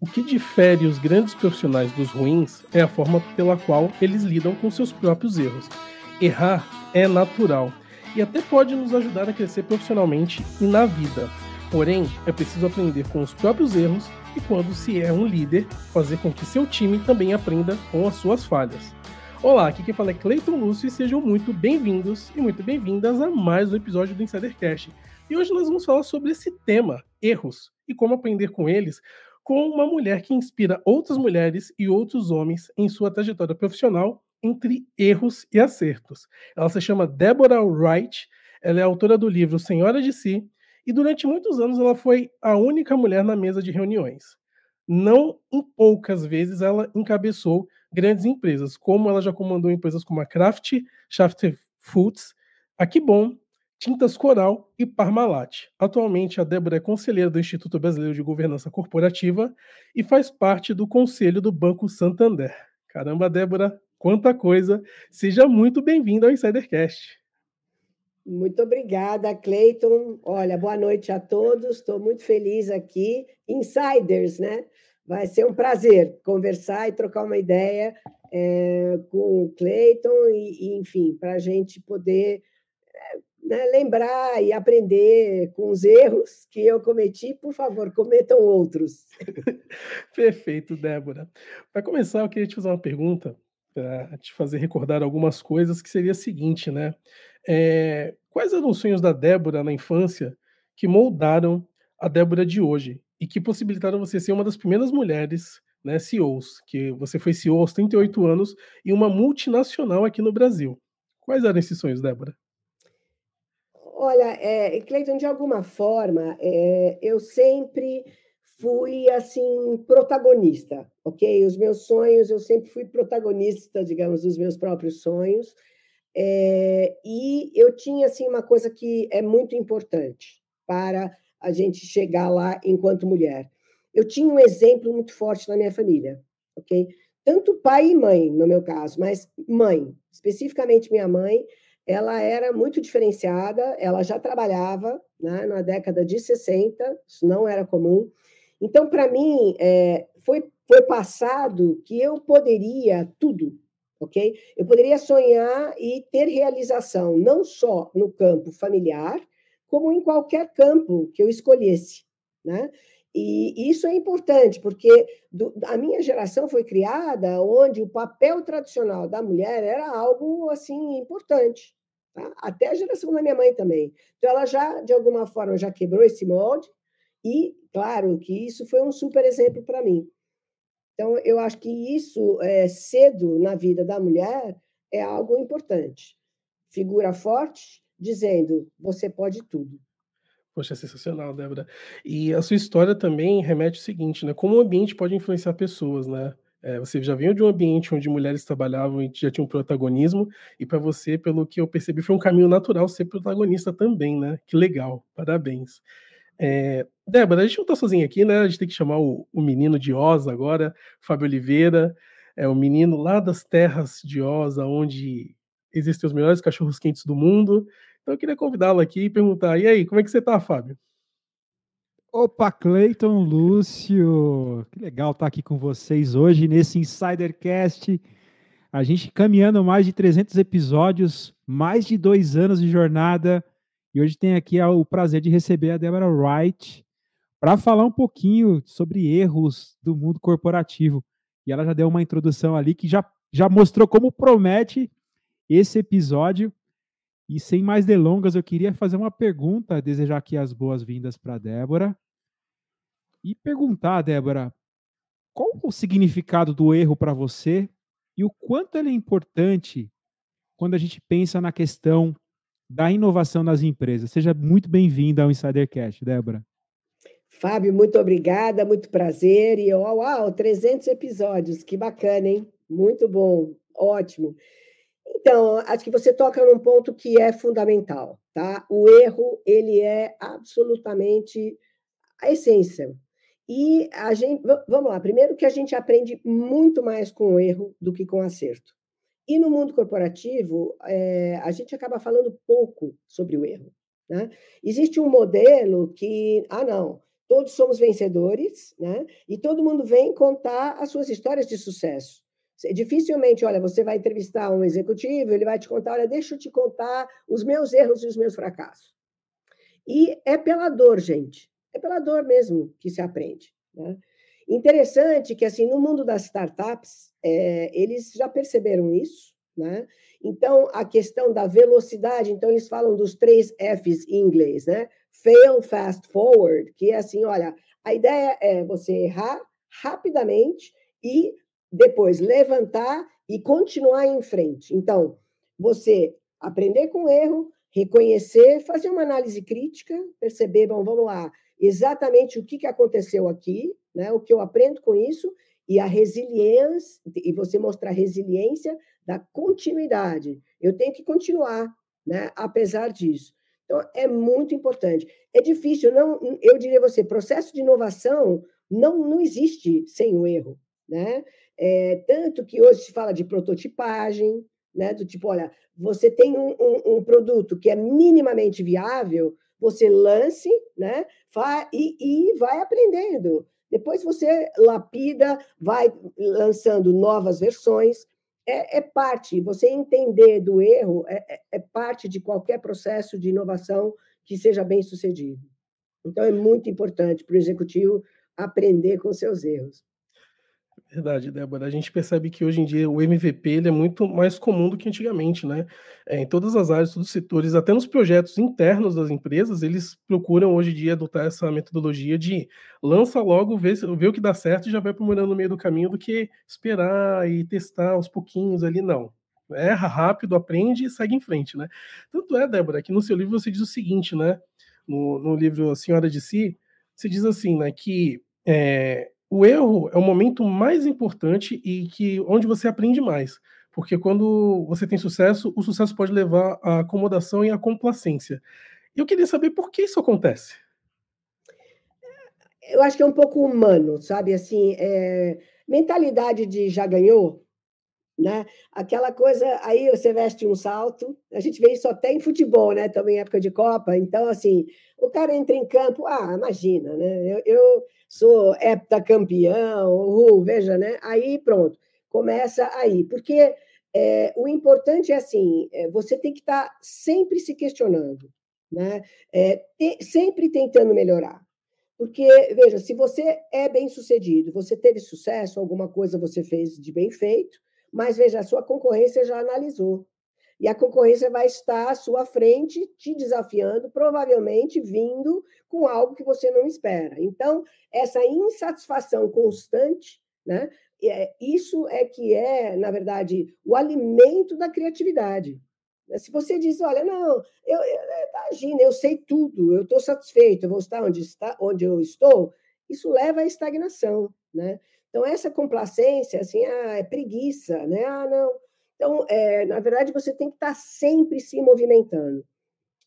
O que difere os grandes profissionais dos ruins é a forma pela qual eles lidam com seus próprios erros. Errar é natural e até pode nos ajudar a crescer profissionalmente e na vida. Porém, é preciso aprender com os próprios erros e, quando se é um líder, fazer com que seu time também aprenda com as suas falhas. Olá, aqui quem fala é Cleiton Lúcio e sejam muito bem-vindos e muito bem-vindas a mais um episódio do Insidercast. E hoje nós vamos falar sobre esse tema, erros, e como aprender com eles, com uma mulher que inspira outras mulheres e outros homens em sua trajetória profissional entre erros e acertos. Ela se chama Deborah Wright, ela é autora do livro Senhora de Si, e durante muitos anos ela foi a única mulher na mesa de reuniões. Não em poucas vezes ela encabeçou grandes empresas, como ela já comandou empresas como a Kraft, Shafter Foods, a Kibon, Tintas Coral e Parmalat. Atualmente, a Débora é conselheira do Instituto Brasileiro de Governança Corporativa e faz parte do conselho do Banco Santander. Caramba, Débora, quanta coisa! Seja muito bem-vinda ao Insidercast. Muito obrigada, Cleiton. Olha, boa noite a todos. Estou muito feliz aqui. Insiders, né? Vai ser um prazer conversar e trocar uma ideia é, com o Cleiton e, e, enfim, para a gente poder né, lembrar e aprender com os erros que eu cometi, por favor, cometam outros. Perfeito, Débora. Para começar, eu queria te fazer uma pergunta para te fazer recordar algumas coisas que seria a seguinte, né? É, quais eram os sonhos da Débora na infância que moldaram a Débora de hoje e que possibilitaram você ser uma das primeiras mulheres né, CEOs, que você foi CEO aos 38 anos e uma multinacional aqui no Brasil. Quais eram esses sonhos, Débora? Olha, é, Cleiton, de alguma forma, é, eu sempre fui assim protagonista, ok? Os meus sonhos, eu sempre fui protagonista, digamos, dos meus próprios sonhos. É, e eu tinha assim uma coisa que é muito importante para a gente chegar lá enquanto mulher. Eu tinha um exemplo muito forte na minha família, ok? Tanto pai e mãe, no meu caso, mas mãe, especificamente minha mãe, ela era muito diferenciada, ela já trabalhava né, na década de 60, isso não era comum. Então, para mim, é, foi, foi passado que eu poderia tudo, ok? Eu poderia sonhar e ter realização, não só no campo familiar, como em qualquer campo que eu escolhesse, né? E isso é importante, porque do, a minha geração foi criada onde o papel tradicional da mulher era algo assim importante tá? até a geração da minha mãe também. Então, ela já, de alguma forma, já quebrou esse molde, e, claro, que isso foi um super exemplo para mim. Então, eu acho que isso, é, cedo na vida da mulher, é algo importante. Figura forte, dizendo: você pode tudo. Poxa, é sensacional, Débora. E a sua história também remete ao seguinte, né? Como o ambiente pode influenciar pessoas, né? É, você já veio de um ambiente onde mulheres trabalhavam e já tinham um protagonismo, e para você, pelo que eu percebi, foi um caminho natural ser protagonista também, né? Que legal, parabéns. É, Débora, a gente não está sozinho aqui, né? A gente tem que chamar o, o menino de Oz agora, Fábio Oliveira, é o menino lá das terras de Oz, onde existem os melhores cachorros quentes do mundo. Então eu queria convidá-lo aqui e perguntar: e aí, como é que você está, Fábio? Opa, Cleiton Lúcio! Que legal estar aqui com vocês hoje nesse Insidercast. A gente caminhando mais de 300 episódios, mais de dois anos de jornada. E hoje tem aqui o prazer de receber a Débora Wright para falar um pouquinho sobre erros do mundo corporativo. E ela já deu uma introdução ali que já, já mostrou como promete esse episódio. E sem mais delongas, eu queria fazer uma pergunta, desejar aqui as boas-vindas para Débora. E perguntar, Débora, qual o significado do erro para você e o quanto ele é importante quando a gente pensa na questão da inovação nas empresas. Seja muito bem-vinda ao Insidercast, Débora. Fábio, muito obrigada, muito prazer. E uau, uau, 300 episódios, que bacana, hein? Muito bom, ótimo. Então, acho que você toca num ponto que é fundamental, tá? O erro, ele é absolutamente a essência. E a gente, vamos lá, primeiro que a gente aprende muito mais com o erro do que com o acerto. E no mundo corporativo, é, a gente acaba falando pouco sobre o erro. Né? Existe um modelo que, ah, não, todos somos vencedores, né? e todo mundo vem contar as suas histórias de sucesso. Dificilmente, olha, você vai entrevistar um executivo, ele vai te contar, olha, deixa eu te contar os meus erros e os meus fracassos. E é pela dor, gente. É pela dor mesmo que se aprende. Né? Interessante que, assim, no mundo das startups, é, eles já perceberam isso, né? Então, a questão da velocidade, então eles falam dos três Fs em inglês, né? Fail fast forward, que é assim, olha, a ideia é você errar rapidamente e depois levantar e continuar em frente. Então, você aprender com o erro, reconhecer, fazer uma análise crítica, perceber, bom, vamos lá, exatamente o que, que aconteceu aqui, né? o que eu aprendo com isso, e a resiliência, e você mostrar a resiliência da continuidade. Eu tenho que continuar, né? apesar disso. Então, é muito importante. É difícil, não, eu diria a você, processo de inovação não, não existe sem o erro, né? É, tanto que hoje se fala de prototipagem, né? Do tipo, olha, você tem um, um, um produto que é minimamente viável, você lance, né? Fa e, e vai aprendendo. Depois você lapida, vai lançando novas versões. É, é parte, você entender do erro é, é, é parte de qualquer processo de inovação que seja bem sucedido. Então, é muito importante para o executivo aprender com seus erros. Verdade, Débora. A gente percebe que hoje em dia o MVP ele é muito mais comum do que antigamente, né? É, em todas as áreas, todos os setores, até nos projetos internos das empresas, eles procuram hoje em dia adotar essa metodologia de lança logo, vê, vê o que dá certo e já vai morando no meio do caminho do que esperar e testar aos pouquinhos ali, não. Erra rápido, aprende e segue em frente, né? Tanto é, Débora, que no seu livro você diz o seguinte, né? No, no livro A Senhora de Si, você diz assim, né? Que é, o erro é o momento mais importante e que onde você aprende mais, porque quando você tem sucesso, o sucesso pode levar à acomodação e à complacência. Eu queria saber por que isso acontece. Eu acho que é um pouco humano, sabe? Assim, é... mentalidade de já ganhou né? Aquela coisa, aí você veste um salto, a gente vê isso até em futebol, né? Também época de Copa. Então, assim, o cara entra em campo, ah, imagina, né? Eu, eu sou heptacampeão, veja, né? Aí pronto, começa aí. Porque é, o importante é assim, é, você tem que estar tá sempre se questionando, né? É, te, sempre tentando melhorar. Porque, veja, se você é bem sucedido, você teve sucesso, alguma coisa você fez de bem feito, mas veja, a sua concorrência já analisou. E a concorrência vai estar à sua frente, te desafiando, provavelmente vindo com algo que você não espera. Então, essa insatisfação constante, né? É, isso é que é, na verdade, o alimento da criatividade. Né, se você diz, olha, não, eu, eu imagina, eu sei tudo, eu estou satisfeito, eu vou estar onde, está, onde eu estou, isso leva à estagnação. Né? Então, essa complacência, assim, ah, é preguiça, né? Ah, não. Então, é, na verdade, você tem que estar tá sempre se movimentando.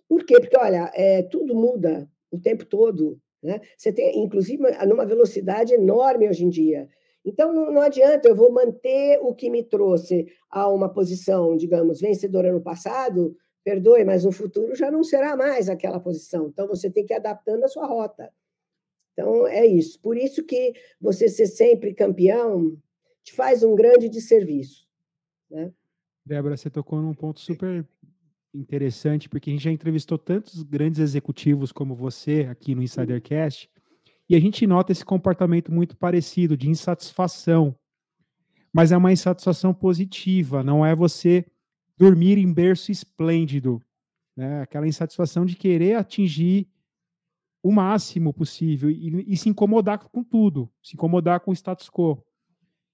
Por quê? Porque, olha, é, tudo muda o tempo todo, né? Você tem, inclusive, numa velocidade enorme hoje em dia. Então, não, não, adianta, eu vou manter o que me trouxe a uma posição, digamos, vencedora no passado, perdoe, mas no futuro já não será mais aquela posição. Então, você tem que ir adaptando a sua rota. Então, é isso. Por isso que você ser sempre campeão te faz um grande desserviço. Né? Débora, você tocou num ponto super interessante, porque a gente já entrevistou tantos grandes executivos como você aqui no uhum. Insidercast, e a gente nota esse comportamento muito parecido de insatisfação. Mas é uma insatisfação positiva, não é você dormir em berço esplêndido. Né? Aquela insatisfação de querer atingir o máximo possível e, e se incomodar com tudo, se incomodar com o status quo.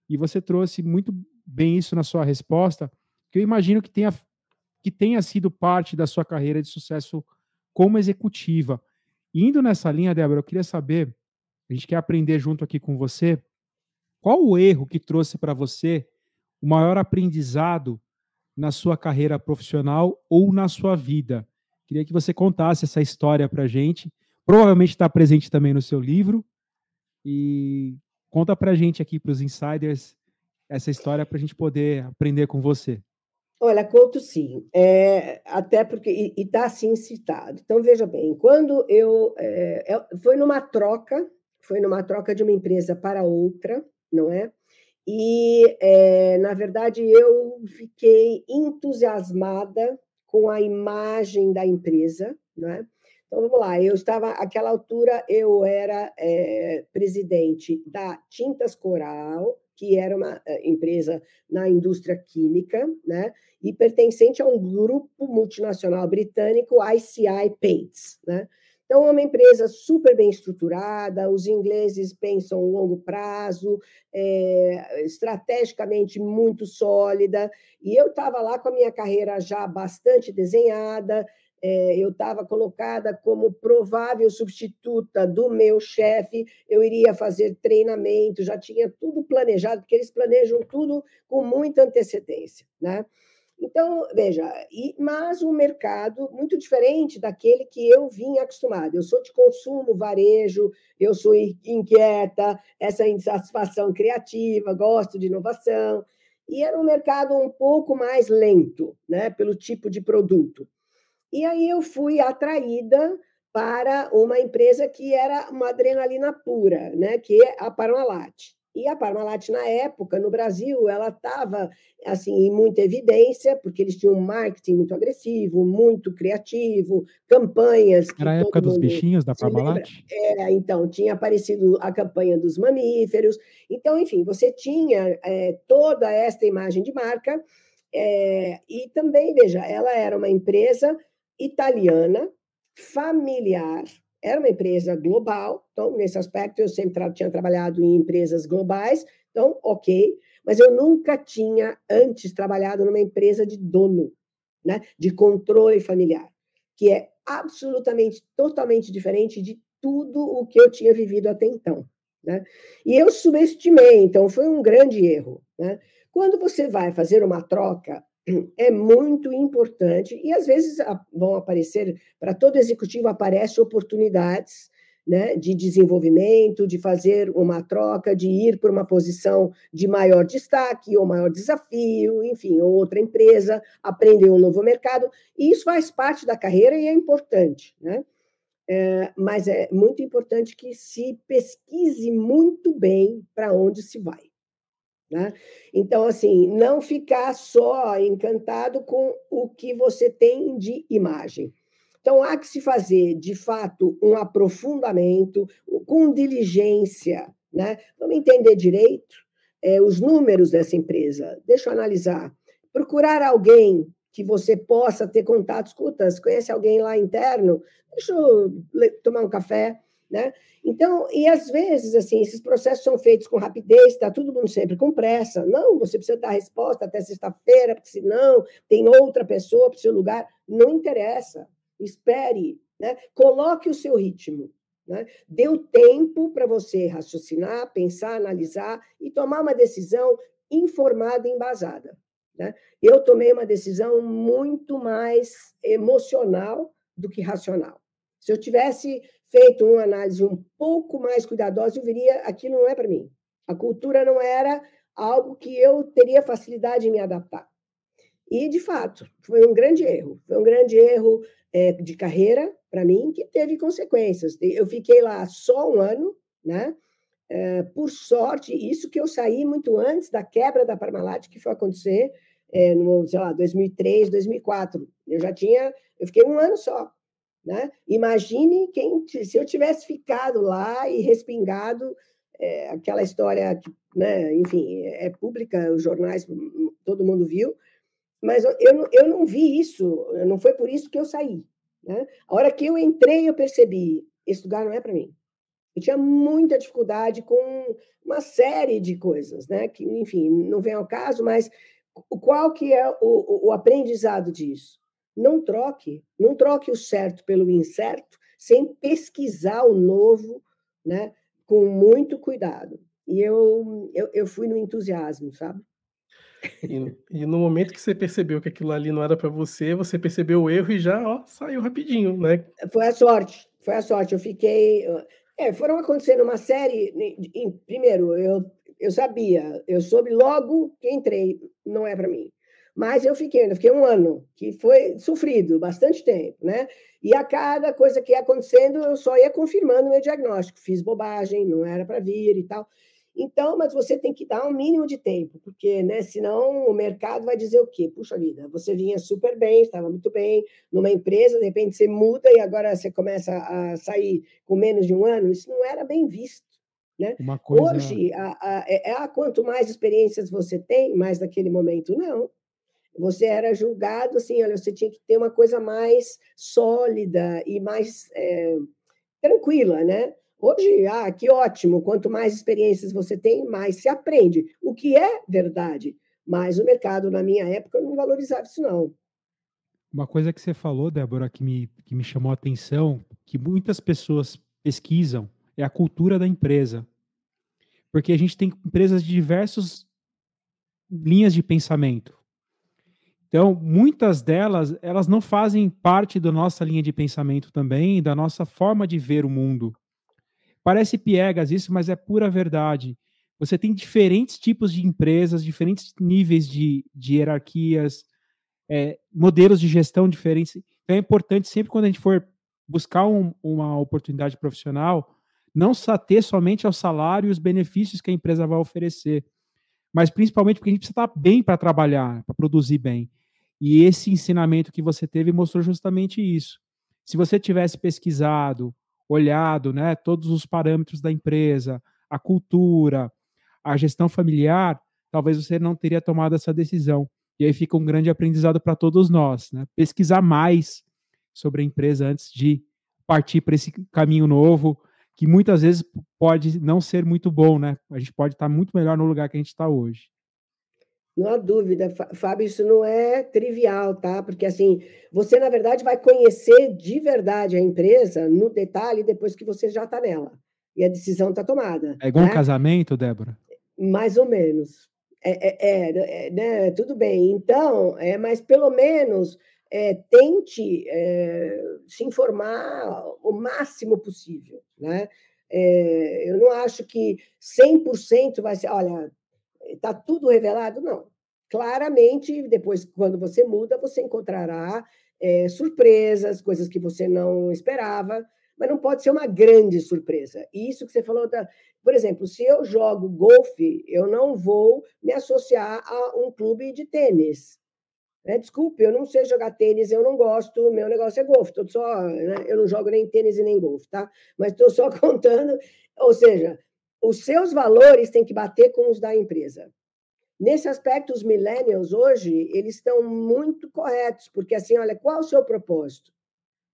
E você trouxe muito bem isso na sua resposta, que eu imagino que tenha, que tenha sido parte da sua carreira de sucesso como executiva. Indo nessa linha, Débora, eu queria saber, a gente quer aprender junto aqui com você, qual o erro que trouxe para você o maior aprendizado na sua carreira profissional ou na sua vida? Queria que você contasse essa história para gente provavelmente está presente também no seu livro. E conta para a gente aqui, para os insiders, essa história para a gente poder aprender com você. Olha, conto sim, é, até porque está assim citado. Então veja bem, quando eu é, é, foi numa troca, foi numa troca de uma empresa para outra, não é? E é, na verdade eu fiquei entusiasmada com a imagem da empresa, não é? Então vamos lá, eu estava, àquela altura eu era é, presidente da Tintas Coral, que era uma eh, empresa na indústria química, né, e pertencente a um grupo multinacional britânico, ICI Paints, né. Então, é uma empresa super bem estruturada, os ingleses pensam longo prazo, é, estrategicamente muito sólida, e eu estava lá com a minha carreira já bastante desenhada, é, eu estava colocada como provável substituta do meu chefe, eu iria fazer treinamento, já tinha tudo planejado, porque eles planejam tudo com muita antecedência, né? Então, veja, e, mas um mercado muito diferente daquele que eu vinha acostumado. Eu sou de consumo, varejo, eu sou inquieta, essa insatisfação criativa, gosto de inovação. E era um mercado um pouco mais lento, né, pelo tipo de produto. E aí eu fui atraída para uma empresa que era uma adrenalina pura, né? que é a Parmalat. E a Parmalat, na época, no Brasil, ela estava assim, em muita evidência, porque eles tinham um marketing muito agressivo, muito criativo, campanhas. Era a época dos bichinhos da Parmalat? É, então, tinha aparecido a campanha dos mamíferos. Então, enfim, você tinha é, toda esta imagem de marca. É, e também, veja, ela era uma empresa italiana, familiar, era uma empresa global, então, nesse aspecto, eu sempre tinha trabalhado em empresas globais, então, ok, mas eu nunca tinha antes trabalhado numa empresa de dono, né, de controle familiar, que é absolutamente, totalmente diferente de tudo o que eu tinha vivido até então. Né? E eu subestimei, então foi um grande erro. Né? Quando você vai fazer uma troca, é muito importante e às vezes vão aparecer para todo executivo aparecem oportunidades né, de desenvolvimento, de fazer uma troca, de ir para uma posição de maior destaque ou maior desafio, enfim, outra empresa, aprender um novo mercado. E isso faz parte da carreira e é importante, né? É, mas é muito importante que se pesquise muito bem para onde se vai. Né? Então, assim, não ficar só encantado com o que você tem de imagem. Então, há que se fazer, de fato, um aprofundamento com diligência. Né? Vamos entender direito é, os números dessa empresa. Deixa eu analisar. Procurar alguém que você possa ter contato Escuta, conhece alguém lá interno? Deixa eu tomar um café né? Então, e às vezes, assim, esses processos são feitos com rapidez, está todo mundo sempre com pressa. Não, você precisa dar a resposta até sexta-feira, porque senão tem outra pessoa para o seu lugar. Não interessa. Espere, né? coloque o seu ritmo. Né? Deu tempo para você raciocinar, pensar, analisar e tomar uma decisão informada e embasada. Né? Eu tomei uma decisão muito mais emocional do que racional. Se eu tivesse feito uma análise um pouco mais cuidadosa, eu viria, aquilo não é para mim. A cultura não era algo que eu teria facilidade em me adaptar. E, de fato, foi um grande erro. Foi um grande erro é, de carreira para mim, que teve consequências. Eu fiquei lá só um ano, né? É, por sorte, isso que eu saí muito antes da quebra da Parmalat, que foi acontecer é, no, sei lá, 2003, 2004. Eu já tinha... Eu fiquei um ano só. Né? Imagine quem, se eu tivesse ficado lá e respingado é, aquela história, que, né, enfim, é pública, os jornais, hum, hum, todo mundo viu, mas eu, eu, eu não vi isso, não foi por isso que eu saí. Né? A hora que eu entrei, eu percebi: esse lugar não é para mim. Eu tinha muita dificuldade com uma série de coisas, né? Que, enfim, não vem ao caso, mas qual que é o, o aprendizado disso? Não troque, não troque o certo pelo incerto sem pesquisar o novo, né? Com muito cuidado. E eu, eu, eu fui no entusiasmo, sabe? E, e, no momento que você percebeu que aquilo ali não era para você, você percebeu o erro e já ó, saiu rapidinho, né? Foi a sorte, foi a sorte. Eu fiquei. Eh, é, foram acontecendo uma série. Em, primeiro, eu, eu sabia, eu soube logo que entrei, não é para mim. Mas eu fiquei, eu fiquei um ano, que foi sofrido, bastante tempo, né? E a cada coisa que ia acontecendo, eu só ia confirmando o meu diagnóstico. Fiz bobagem, não era para vir e tal. Então, mas você tem que dar um mínimo de tempo, porque né, senão o mercado vai dizer o quê? Puxa vida, você vinha super bem, estava muito bem numa empresa, de repente você muda e agora você começa a sair com menos de um ano. Isso não era bem visto. Né? Coisa... Hoje, a, a, a, é, é, a, ah, quanto mais experiências você tem, mais naquele momento não. Você era julgado assim, olha, você tinha que ter uma coisa mais sólida e mais é, tranquila, né? Hoje, ah, que ótimo! Quanto mais experiências você tem, mais se aprende. O que é verdade? Mas o mercado, na minha época, não valorizava isso, não. Uma coisa que você falou, Débora, que me, que me chamou a atenção, que muitas pessoas pesquisam, é a cultura da empresa. Porque a gente tem empresas de diversas linhas de pensamento. Então, muitas delas, elas não fazem parte da nossa linha de pensamento também, da nossa forma de ver o mundo. Parece piegas isso, mas é pura verdade. Você tem diferentes tipos de empresas, diferentes níveis de, de hierarquias, é, modelos de gestão diferentes. Então, é importante sempre quando a gente for buscar um, uma oportunidade profissional, não ter somente ao salário e os benefícios que a empresa vai oferecer, mas principalmente porque a gente precisa estar bem para trabalhar, para produzir bem. E esse ensinamento que você teve mostrou justamente isso. Se você tivesse pesquisado, olhado, né, todos os parâmetros da empresa, a cultura, a gestão familiar, talvez você não teria tomado essa decisão. E aí fica um grande aprendizado para todos nós, né? Pesquisar mais sobre a empresa antes de partir para esse caminho novo, que muitas vezes pode não ser muito bom, né? A gente pode estar muito melhor no lugar que a gente está hoje. Não há dúvida, Fábio, isso não é trivial, tá? Porque assim, você na verdade vai conhecer de verdade a empresa no detalhe depois que você já está nela e a decisão está tomada. É igual né? um casamento, Débora? Mais ou menos. É, é, é, né? Tudo bem. Então, é, mas pelo menos é, tente é, se informar o máximo possível. Né? É, eu não acho que 100% vai ser, olha, está tudo revelado, não. Claramente, depois, quando você muda, você encontrará surpresas, coisas que você não esperava, mas não pode ser uma grande surpresa. E isso que você falou, da... por exemplo, se eu jogo golfe, eu não vou me associar a um clube de tênis né? Desculpe, eu não sei jogar tênis, eu não gosto, meu negócio é golfe, tô só, né? eu não jogo nem tênis e nem golfe, tá? Mas estou só contando, ou seja, os seus valores têm que bater com os da empresa. Nesse aspecto, os millennials hoje, eles estão muito corretos, porque assim, olha, qual é o seu propósito?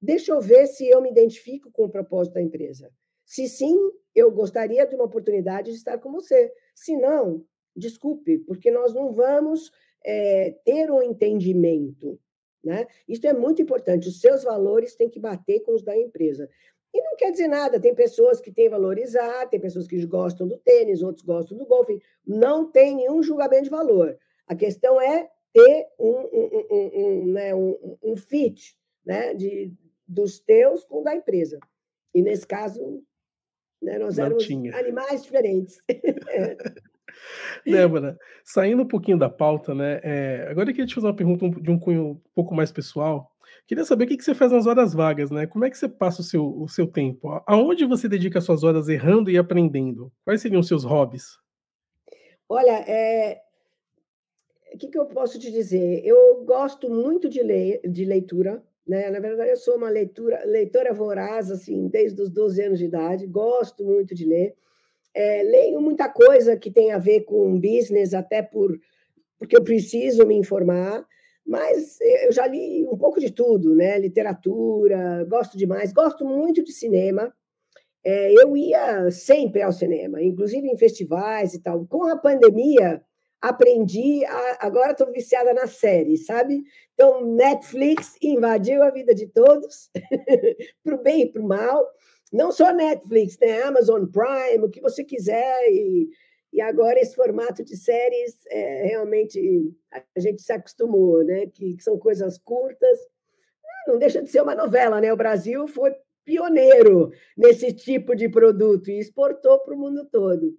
Deixa eu ver se eu me identifico com o propósito da empresa. Se sim, eu gostaria de uma oportunidade de estar com você. Se não, desculpe, porque nós não vamos é, ter um entendimento. Né? Isso é muito importante. Os seus valores têm que bater com os da empresa. E não quer dizer nada, tem pessoas que têm valorizar, tem pessoas que gostam do tênis, outros gostam do golfe. Não tem nenhum julgamento de valor. A questão é ter um, um, um, um né, um, fit né, de, dos teus com o da empresa. E nesse caso, né, nós éramos animais diferentes. É. Débora, né, saindo um pouquinho da pauta, né? É, agora eu queria te fazer uma pergunta de um cunho um pouco mais pessoal. Queria saber o que, você faz nas horas vagas, né? Como é que você passa o seu, o seu tempo? Aonde você dedica as suas horas errando e aprendendo? Quais seriam os seus hobbies? Olha, é... o que, que eu posso te dizer? Eu gosto muito de, le... de leitura, né? Na verdade, eu sou uma leitura... leitora voraz, assim, desde os 12 anos de idade, gosto muito de ler. É, leio muita coisa que tem a ver com business, até por, porque eu preciso me informar, mas eu já li um pouco de tudo, né? Literatura, gosto demais, gosto muito de cinema. É, eu ia sempre ao cinema, inclusive em festivais e tal. Com a pandemia, aprendi, a, agora estou viciada na série, sabe? Então, Netflix invadiu a vida de todos, para o bem e para o mal. Não só Netflix, tem né? Amazon Prime, o que você quiser. E, e agora esse formato de séries, é, realmente, a gente se acostumou, né? Que, que são coisas curtas. Ah, não, deixa de ser uma novela, né? O Brasil foi pioneiro nesse tipo de produto e exportou para o mundo todo.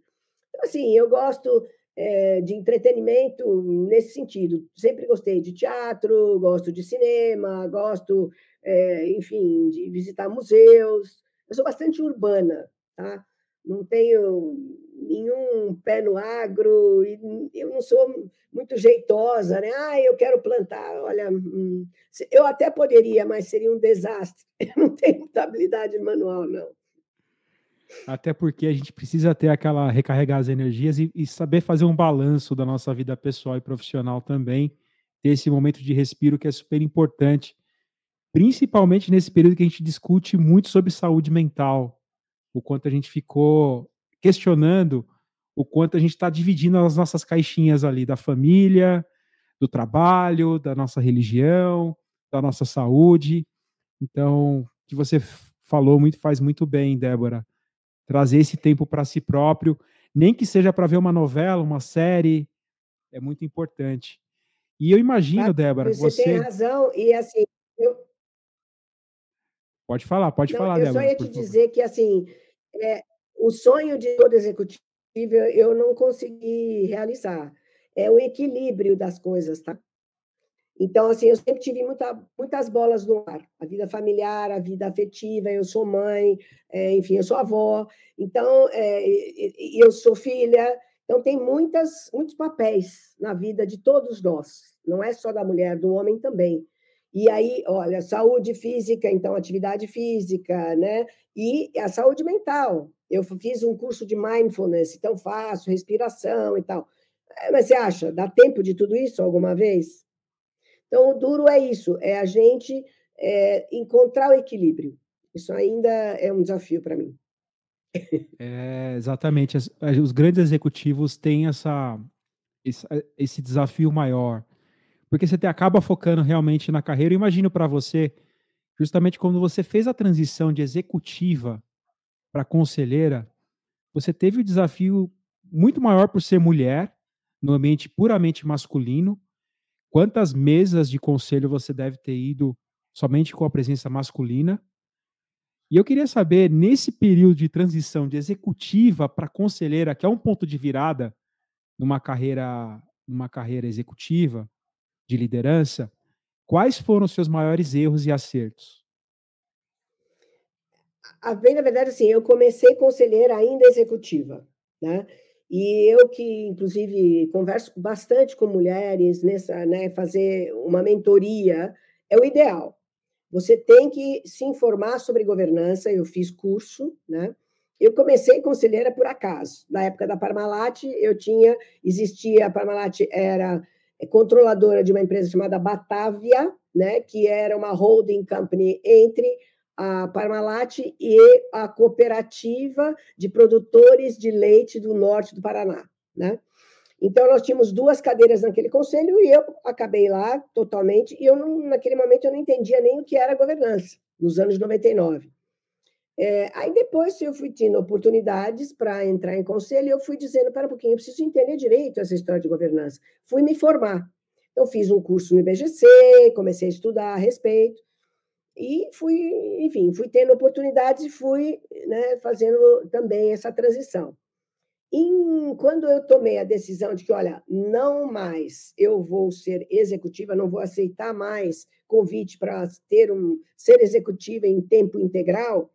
Então, assim, eu gosto é, de entretenimento nesse sentido. Sempre gostei de teatro, gosto de cinema, gosto, é, enfim, de visitar museus. Eu sou bastante urbana, tá? Não tenho nenhum pé no agro, eu não sou muito jeitosa, né? Ah, eu quero plantar, olha, hum, eu até poderia, mas seria um desastre. Eu não tenho habilidade manual, não. Até porque a gente precisa ter aquela recarregar as energias e, e, saber fazer um balanço da nossa vida pessoal e profissional também, ter esse momento de respiro que é super importante principalmente nesse período que a gente discute muito sobre saúde mental, o quanto a gente ficou questionando o quanto a gente está dividindo as nossas caixinhas ali da família, do trabalho, da nossa religião, da nossa saúde. Então, o que você falou muito faz muito bem, Débora. Trazer esse tempo para si próprio, nem que seja para ver uma novela, uma série, é muito importante. E eu imagino, Débora, você, você tem razão e assim, eu, Pode falar, pode Não, falar, Eu Débora, só ia te dizer que, assim, é, o sonho de todo executivo eu não consegui realizar. É o equilíbrio das coisas, tá? Então, assim, eu sempre tive muita, muitas bolas no ar. A vida familiar, a vida afetiva, eu sou mãe, é, enfim, eu sou avó. Então, é, eu sou filha. Então, tem muitas, muitos papéis na vida de todos nós. Não é só da mulher, do homem também. E aí, olha, saúde física, então atividade física, né? E a saúde mental. Eu fiz um curso de mindfulness, então faço respiração e tal. É, mas você acha, dá tempo de tudo isso alguma vez? Então, o duro é isso, é a gente é, encontrar o equilíbrio. Isso ainda é um desafio para mim. É, exatamente. os grandes executivos têm essa, esse, esse desafio maior porque você acaba focando realmente na carreira. Eu imagino para você, justamente quando você fez a transição de executiva para conselheira, você teve o um desafio muito maior por ser mulher, no ambiente puramente masculino. Quantas mesas de conselho você deve ter ido somente com a presença masculina? E eu queria saber, nesse período de transição de executiva para conselheira, que é um ponto de virada numa carreira, numa carreira executiva, de liderança, quais foram os seus maiores erros e acertos? A, bem, na verdade, assim, eu comecei conselheira ainda executiva, né? E eu que, inclusive, converso bastante com mulheres nessa, né, fazer uma mentoria é o ideal. Você tem que se informar sobre governança. Eu fiz curso, né? Eu comecei conselheira por acaso. Na época da Parmalat, eu tinha, existia, a Parmalat era é controladora de uma empresa chamada Batavia, né, que era uma holding company entre a Parmalat e a cooperativa de produtores de leite do norte do Paraná, né? Então nós tínhamos duas cadeiras naquele conselho e eu acabei lá totalmente e eu não, naquele momento eu não entendia nem o que era governança nos anos 99. É, aí depois eu fui tendo oportunidades para entrar em conselho e eu fui dizendo, para um pouquinho, eu preciso entender direito essa história de governança. Fui me formar. Então fiz um curso no IBGC, comecei a estudar a respeito e fui, enfim, fui tendo oportunidades e fui né, fazendo também essa transição. E quando eu tomei a decisão de que, olha, não mais eu vou ser executiva, não vou aceitar mais convite para ter um ser executiva em tempo integral,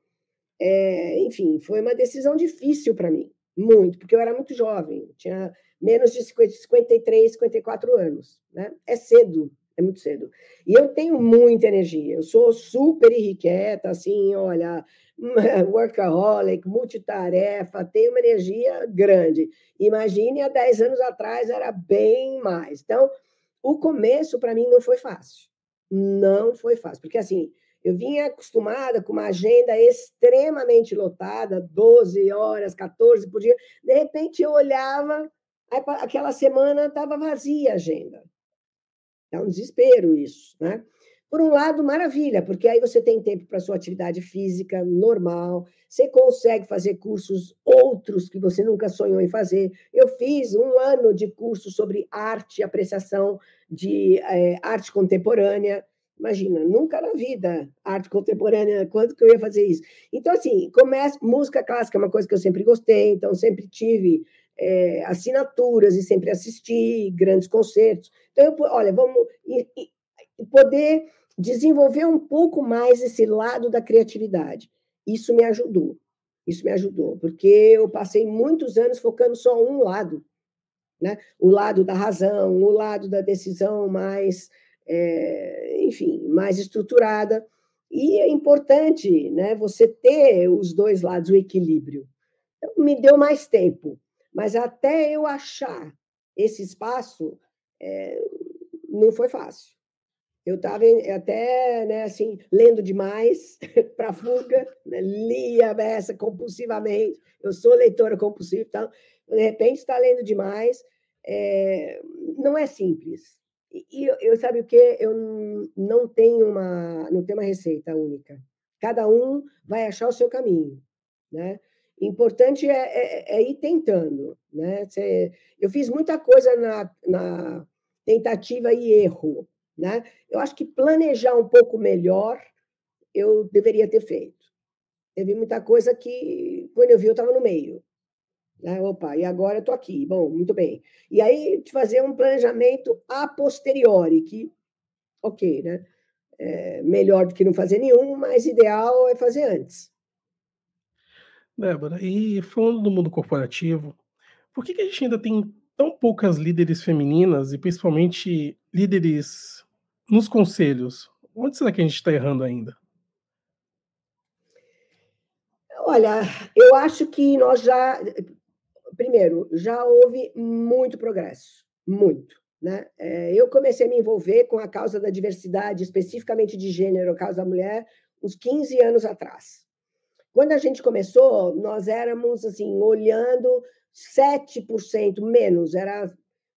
é, enfim, foi uma decisão difícil para mim, muito, porque eu era muito jovem, tinha menos de 50, 53, 54 anos. Né? É cedo, é muito cedo. E eu tenho muita energia, eu sou super irrequieta, assim, olha, workaholic, multitarefa, tenho uma energia grande. Imagine, há 10 anos atrás era bem mais. Então, o começo para mim não foi fácil. Não foi fácil, porque assim, eu vinha acostumada com uma agenda extremamente lotada, 12 horas, 14 por dia. De repente eu olhava, aquela semana estava vazia a agenda. É um desespero isso, né? Por um lado, maravilha, porque aí você tem tempo para sua atividade física normal, você consegue fazer cursos outros que você nunca sonhou em fazer. Eu fiz um ano de curso sobre arte, apreciação de é, arte contemporânea, Imagina, nunca na vida, arte contemporânea, quanto que eu ia fazer isso? Então, assim, começa, música clássica é uma coisa que eu sempre gostei, então sempre tive é, assinaturas e sempre assisti grandes concertos. Então, eu, olha, vamos e, e poder desenvolver um pouco mais esse lado da criatividade. Isso me ajudou, isso me ajudou, porque eu passei muitos anos focando só um lado, né? O lado da razão, o lado da decisão mais é, enfim, mais estruturada. E é importante né, você ter os dois lados, o equilíbrio. Então, me deu mais tempo, mas até eu achar esse espaço, é, não foi fácil. Eu estava até né, assim, lendo demais para a fuga, né, lia essa compulsivamente. Eu sou leitora compulsiva, então, de repente está lendo demais. É, não é simples, e eu, sabe o que? Eu não tenho uma, não tenho uma receita única. Cada um vai achar o seu caminho, né? Importante é, é, é, é ir tentando, né? eu fiz muita coisa na, na tentativa e erro, né? Eu acho que planejar um pouco melhor eu deveria ter feito. Teve muita coisa que, quando eu vi, eu estava no meio. Né? Opa, e agora eu estou aqui. Bom, muito bem. E aí te fazer um planejamento a posteriori, que, ok, né? É melhor do que não fazer nenhum, mas ideal é fazer antes. Débora, e falando do mundo corporativo, por que, que a gente ainda tem tão poucas líderes femininas e principalmente líderes nos conselhos? Onde será que a gente está errando ainda? Olha, eu acho que nós já primeiro, já houve muito progresso, muito. Né? É, eu comecei a me envolver com a causa da diversidade, especificamente de gênero, a causa da mulher, uns 15 anos atrás. Quando a gente começou, nós éramos assim, olhando 7% menos, era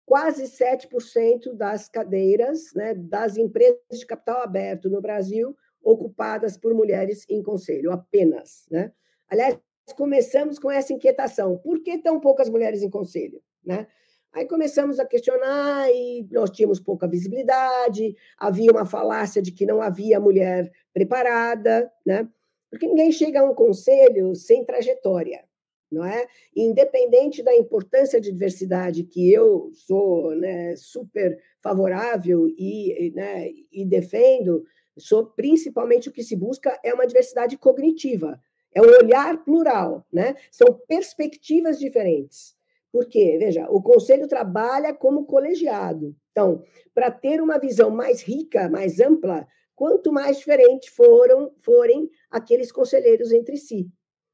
quase 7% das cadeiras né, das empresas de capital aberto no Brasil ocupadas por mulheres em conselho, apenas. Né? Aliás, começamos com essa inquietação. Por que tão poucas mulheres em conselho? Né? Aí começamos a questionar e nós tínhamos pouca visibilidade, havia uma falácia de que não havia mulher preparada, né? Porque ninguém chega a um conselho sem trajetória, não é? Independente da importância de diversidade, que eu sou né, super favorável e, né, e defendo, sou principalmente o que se busca é uma diversidade cognitiva, é um olhar plural, né? São perspectivas diferentes. Porque, veja, o conselho trabalha como colegiado. Então, para ter uma visão mais rica, mais ampla, quanto mais diferentes foram, forem aqueles conselheiros entre si.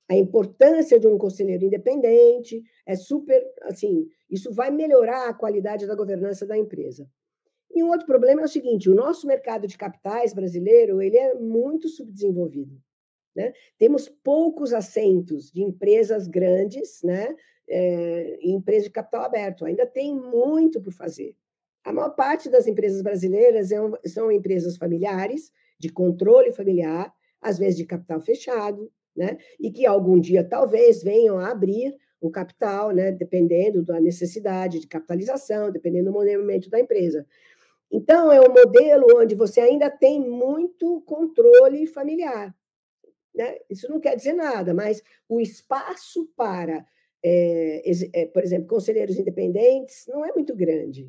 A importância de um conselheiro independente é super, assim, isso vai melhorar a qualidade da governança da empresa. E um outro problema é o seguinte, o nosso mercado de capitais brasileiro, ele é muito subdesenvolvido. Né? Temos poucos assentos de empresas grandes, né? É, empresas de capital aberto. Ainda tem muito por fazer. A maior parte das empresas brasileiras é são empresas familiares, de controle familiar, às vezes de capital fechado, né? e que algum dia talvez venham a abrir o capital, né? dependendo da necessidade de capitalização, dependendo do momento da empresa. Então, é um modelo onde você ainda tem muito controle familiar. Né? Isso não quer dizer nada, mas o espaço para, é, é, por exemplo, conselheiros independentes não é muito grande.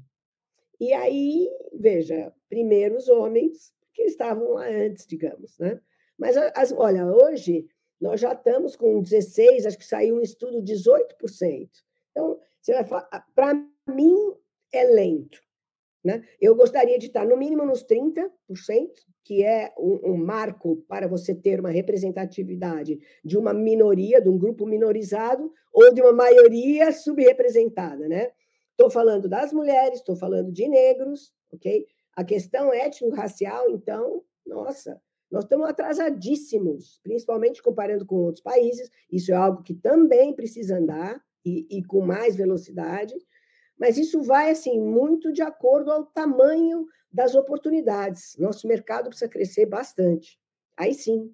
E aí, veja, primeiro os homens que estavam lá antes, digamos. Né? Mas, as, olha, hoje nós já estamos com 16, acho que saiu um estudo 18%. Então, para mim, é lento. Né? Eu gostaria de estar no mínimo nos 30%, que é um, um, marco para você ter uma representatividade de uma minoria, de um grupo minorizado, ou de uma maioria subrepresentada. Estou né? falando das mulheres, estou falando de negros, ok? A questão étnico-racial, então, nossa, nós estamos atrasadíssimos, principalmente comparando com outros países. Isso é algo que também precisa andar e, e com mais velocidade. Mas isso vai assim muito de acordo ao tamanho das oportunidades. Nosso mercado precisa crescer bastante. Aí sim.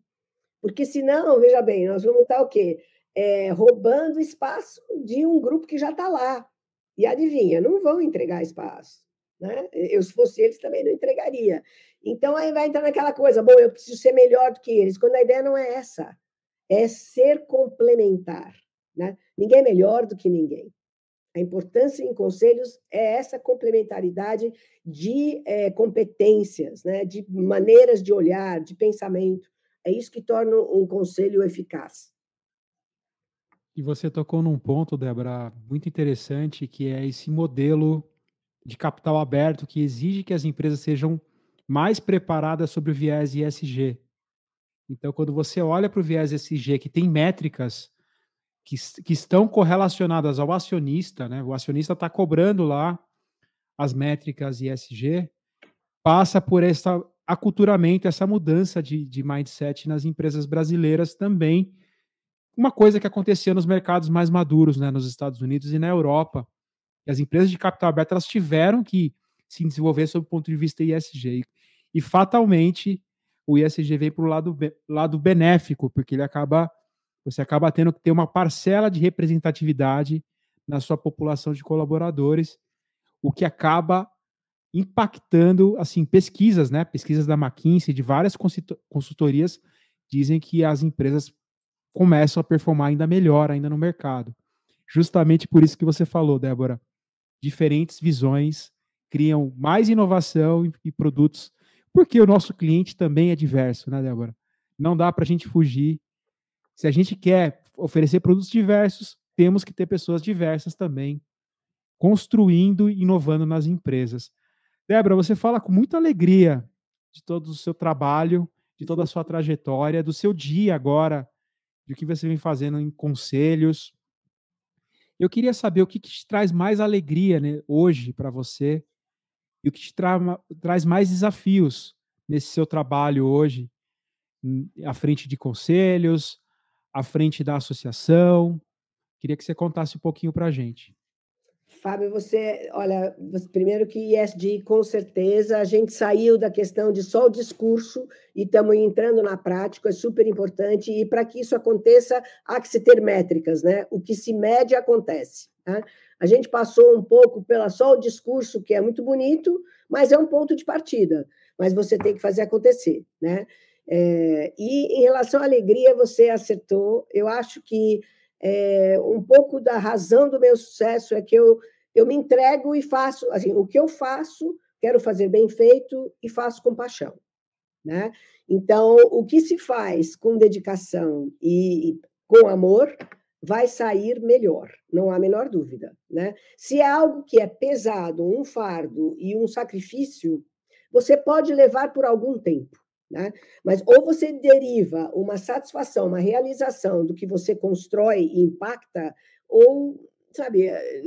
Porque senão, veja bem, nós vamos estar o quê? É, roubando espaço de um grupo que já está lá. E adivinha, não vão entregar espaço. Né? Eu, se fosse eles, também não entregaria. Então, aí vai entrar naquela coisa, bom, eu preciso ser melhor do que eles, quando a ideia não é essa, é ser complementar. Né? Ninguém é melhor do que ninguém. A importância em conselhos é essa complementaridade de é, competências, né, de maneiras de olhar, de pensamento. É isso que torna um conselho eficaz. E você tocou num ponto, Debra, muito interessante, que é esse modelo de capital aberto que exige que as empresas sejam mais preparadas sobre o viés ISG. Então, quando você olha para o viés ISG, que tem métricas que, que estão correlacionadas ao acionista, né? O acionista está cobrando lá as métricas ISG, passa por essa aculturamento, essa mudança de, de mindset nas empresas brasileiras também. Uma coisa que acontecia nos mercados mais maduros, né, nos Estados Unidos e na Europa. E as empresas de capital aberto elas tiveram que se desenvolver sob o ponto de vista ISG. E fatalmente o ISG vem para o lado, lado benéfico, porque ele acaba você acaba tendo que ter uma parcela de representatividade na sua população de colaboradores, o que acaba impactando, assim, pesquisas, né? Pesquisas da McKinsey, de várias consultorias, dizem que as empresas começam a performar ainda melhor, ainda no mercado. Justamente por isso que você falou, Débora. Diferentes visões criam mais inovação e, produtos, porque o nosso cliente também é diverso, né, Débora? Não dá para a gente fugir se a gente quer oferecer produtos diversos, temos que ter pessoas diversas também construindo e inovando nas empresas. Débora, você fala com muita alegria de todo o seu trabalho, de toda a sua trajetória, do seu dia agora, do que você vem fazendo em conselhos. Eu queria saber o que, que te traz mais alegria né, hoje para você e o que te tra traz mais desafios nesse seu trabalho hoje, hum, à frente de conselhos, à frente da associação. Queria que você contasse um pouquinho para a gente. Fábio, você, olha, primeiro que ESG, com certeza, a gente saiu da questão de só o discurso e estamos entrando na prática, é super importante, e para que isso aconteça, há que se ter métricas, né? O que se mede acontece. Tá? A gente passou um pouco pela só o discurso, que é muito bonito, mas é um ponto de partida, mas você tem que fazer acontecer, né? É, e em relação à alegria, você acertou. Eu acho que é, um pouco da razão do meu sucesso é que eu, eu me entrego e faço, assim, o que eu faço, quero fazer bem feito e faço com paixão. Né? Então, o que se faz com dedicação e, e com amor vai sair melhor, não há a menor dúvida. Né? Se é algo que é pesado, um fardo e um sacrifício, você pode levar por algum tempo. Né? Mas ou você deriva uma satisfação, uma realização do que você constrói e impacta, ou, sabe, eh,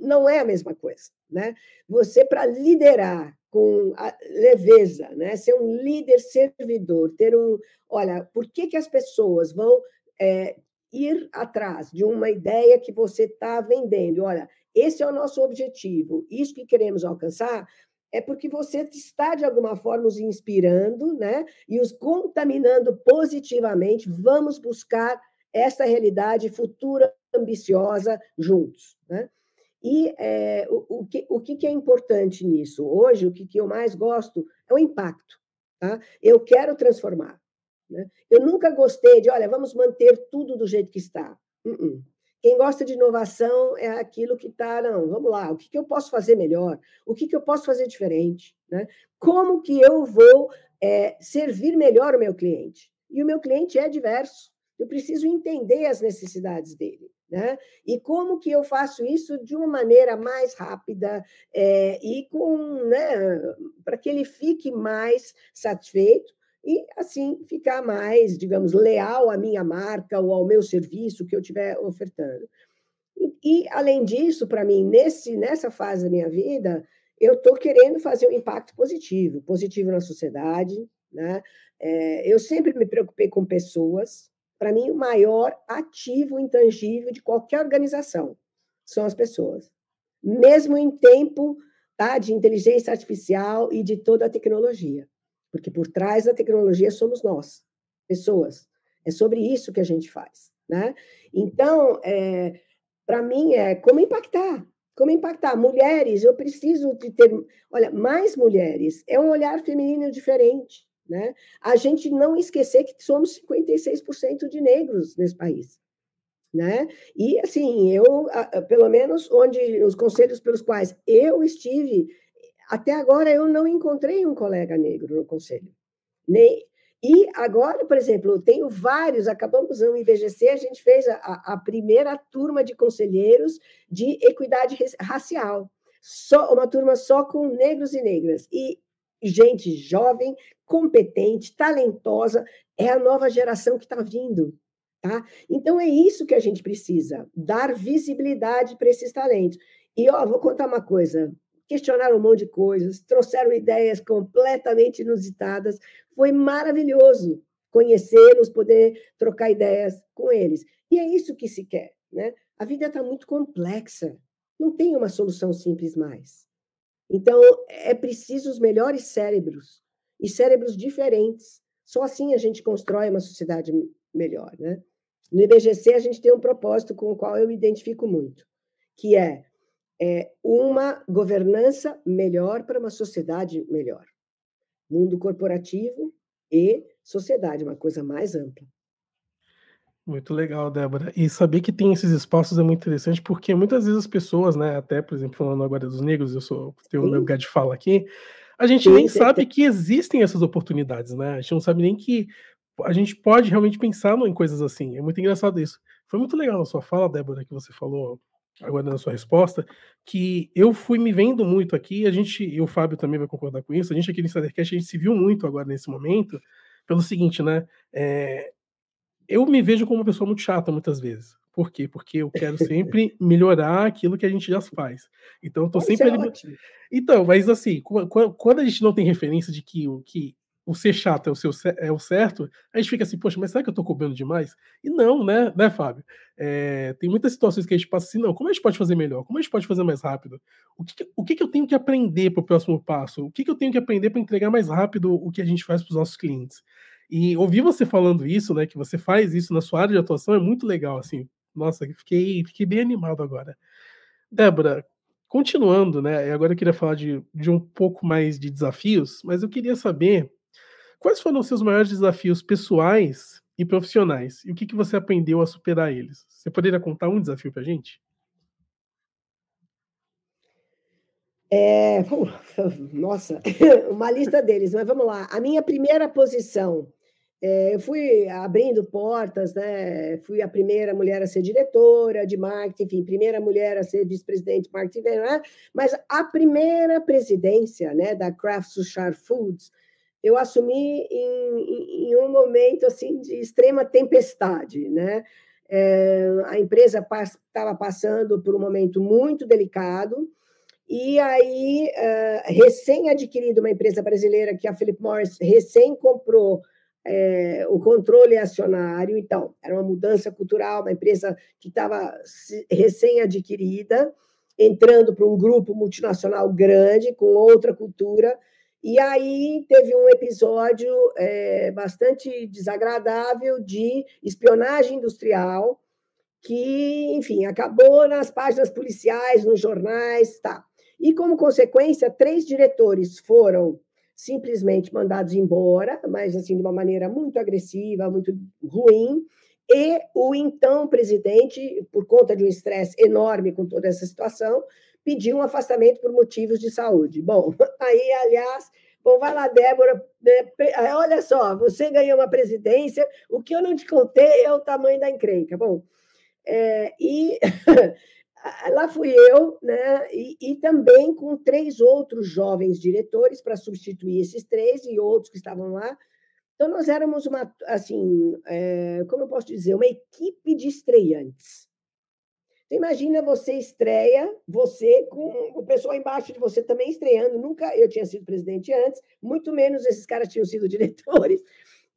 não é a mesma coisa. Né? Você, para liderar com leveza, né? ser um líder servidor, ter um. Olha, por que, que as pessoas vão é, ir atrás de uma ideia que você está vendendo? Olha, esse é o nosso objetivo, isso que queremos alcançar é porque você está, de alguma forma, os inspirando né? e os contaminando positivamente. Vamos buscar essa realidade futura ambiciosa juntos. Né? E é, o, o, que, o que é importante nisso? Hoje, o que, eu mais gosto é o impacto. Tá? Eu quero transformar. Né? Eu nunca gostei de, olha, vamos manter tudo do jeito que está. Uh -uh. Quem gosta de inovação é aquilo que está, não, vamos lá, o que, que eu posso fazer melhor? O que, que eu posso fazer diferente? Né? Como que eu vou é, servir melhor o meu cliente? E o meu cliente é diverso. Eu preciso entender as necessidades dele. Né? E como que eu faço isso de uma maneira mais rápida é, e com né, para que ele fique mais satisfeito e assim ficar mais, digamos, leal à minha marca ou ao meu serviço que eu estiver ofertando. E, e além disso, para mim, nesse, nessa fase da minha vida, eu estou querendo fazer um impacto positivo, positivo na sociedade, né? É, eu sempre me preocupei com pessoas. Para mim, o maior ativo intangível de qualquer organização são as pessoas. Mesmo em tempo tá, de inteligência artificial e de toda a tecnologia porque por trás da tecnologia somos nós, pessoas. É sobre isso que a gente faz, né? Então, é, para mim é como impactar, como impactar mulheres. Eu preciso de ter, olha, mais mulheres. É um olhar feminino diferente, né? A gente não esquecer que somos 56% de negros nesse país. Né? E assim, eu, pelo menos onde os conselhos pelos quais eu estive, até agora eu não encontrei um colega negro no conselho. Nem, e agora, por exemplo, tenho vários, acabamos no IBGC, a gente fez a, a primeira turma de conselheiros de equidade racial. Só, uma turma só com negros e negras. E gente jovem, competente, talentosa, é a nova geração que está vindo. Tá? Então é isso que a gente precisa, dar visibilidade para esses talentos. E ó, vou contar uma coisa: questionaram um monte de coisas, trouxeram ideias completamente inusitadas. Foi maravilhoso conhecê-los, poder trocar ideias com eles. E é isso que se quer, né? A vida está muito complexa, não tem uma solução simples mais. Então, é preciso os melhores cérebros e cérebros diferentes. Só assim a gente constrói uma sociedade melhor, né? No IBGC, a gente tem um propósito com o qual eu me identifico muito, que é é, uma governança melhor para uma sociedade melhor. Mundo corporativo e sociedade, uma coisa mais ampla. Muito legal, Débora. E saber que tem esses espaços é muito interessante, porque muitas vezes as pessoas, né, até, por exemplo, falando agora dos negros, eu sou tenho Sim. o meu lugar de fala aqui, a gente Sim, nem tem, sabe tem. que existem essas oportunidades, né? A gente não sabe nem que a gente pode realmente pensar em coisas assim. É muito engraçado isso. Foi muito legal a sua fala, Débora, que você falou aguardando a sua resposta, que eu fui me vendo muito aqui, a gente, e o Fábio também vai concordar com isso, a gente aqui no Insidercast, a gente se viu muito agora nesse momento, pelo seguinte, né? É, eu me vejo como uma pessoa muito chata muitas vezes. Por quê? Porque eu quero sempre melhorar aquilo que a gente já faz. Então, eu tô sempre. É ali... Então, mas assim, quando a gente não tem referência de que o que o ser chato é o, seu, é o certo, a gente fica assim, poxa, mas será que eu tô cobrando demais? E não, né, né, Fábio? É, tem muitas situações que a gente passa assim, não, como a gente pode fazer melhor? Como a gente pode fazer mais rápido? O que, o que, que eu tenho que aprender para o próximo passo? O que, que eu tenho que aprender para entregar mais rápido o que a gente faz para os nossos clientes? E ouvir você falando isso, né, que você faz isso na sua área de atuação é muito legal, assim. Nossa, fiquei, fiquei bem animado agora. Débora, continuando, né, agora eu queria falar de, de um pouco mais de desafios, mas eu queria saber Quais foram os seus maiores desafios pessoais e profissionais? E o que, que você aprendeu a superar eles? Você poderia contar um desafio para a gente? É, nossa, uma lista deles, mas vamos lá. A minha primeira posição, é, eu fui abrindo portas, né? Fui a primeira mulher a ser diretora de marketing, enfim, primeira mulher a ser vice-presidente de marketing, né? mas a primeira presidência, né, da Craft Sushar Foods, eu assumi em, em, um momento assim de extrema tempestade, né? É, a empresa estava pass passando por um momento muito delicado, e aí, é, eh, recém-adquirido uma empresa brasileira que a Philip Morris recém comprou é, o controle acionário, então, era uma mudança cultural, uma empresa que estava recém-adquirida, entrando para um grupo multinacional grande, com outra cultura, e aí teve um episódio é, bastante desagradável de espionagem industrial, que, enfim, acabou nas páginas policiais, nos jornais, tá. E como consequência, três diretores foram simplesmente mandados embora, mas assim de uma maneira muito agressiva, muito ruim, e o então presidente, por conta de um estresse enorme com toda essa situação, pediu um afastamento por motivos de saúde. Bom, aí, aliás, Bom, vai lá, Débora. Né, ah, olha só, você ganhou uma presidência. O que eu não te contei é o tamanho da encrenca. Bom, é, e lá fui eu, né? E, e, também com três outros jovens diretores para substituir esses três e outros que estavam lá. Então, nós éramos uma, assim, é, como eu posso dizer, uma equipe de estreantes. Então, imagina você estreia, você com o pessoal embaixo de você também estreando. Nunca eu tinha sido presidente antes, muito menos esses caras tinham sido diretores.